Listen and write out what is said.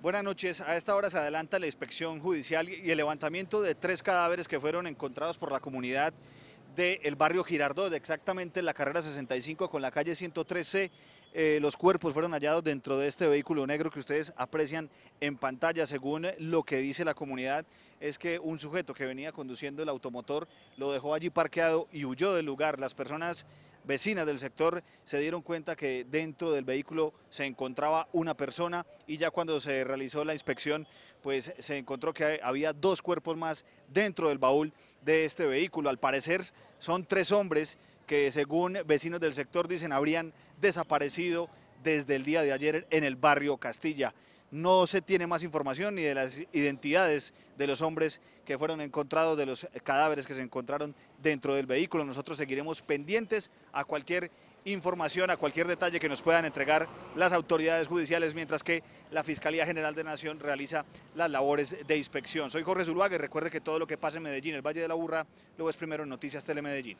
Buenas noches. A esta hora se adelanta la inspección judicial y el levantamiento de tres cadáveres que fueron encontrados por la comunidad del barrio barrio Girardot, exactamente en la carrera 65 con la calle 113. Eh, los cuerpos fueron hallados dentro de este vehículo negro que ustedes aprecian en pantalla. Según lo que dice la comunidad, es que un sujeto que venía conduciendo el automotor lo dejó allí parqueado y huyó del lugar. Las personas vecinas del sector se dieron cuenta que dentro del vehículo se encontraba una persona y ya cuando se realizó la inspección pues se encontró que había dos cuerpos más dentro del baúl de este vehículo. Al parecer son tres hombres que según vecinos del sector dicen habrían desaparecido desde el día de ayer en el barrio Castilla no se tiene más información ni de las identidades de los hombres que fueron encontrados, de los cadáveres que se encontraron dentro del vehículo. Nosotros seguiremos pendientes a cualquier información, a cualquier detalle que nos puedan entregar las autoridades judiciales, mientras que la Fiscalía General de Nación realiza las labores de inspección. Soy Jorge Zuluaga y recuerde que todo lo que pasa en Medellín, el Valle de la Burra, lo es primero en Noticias Medellín.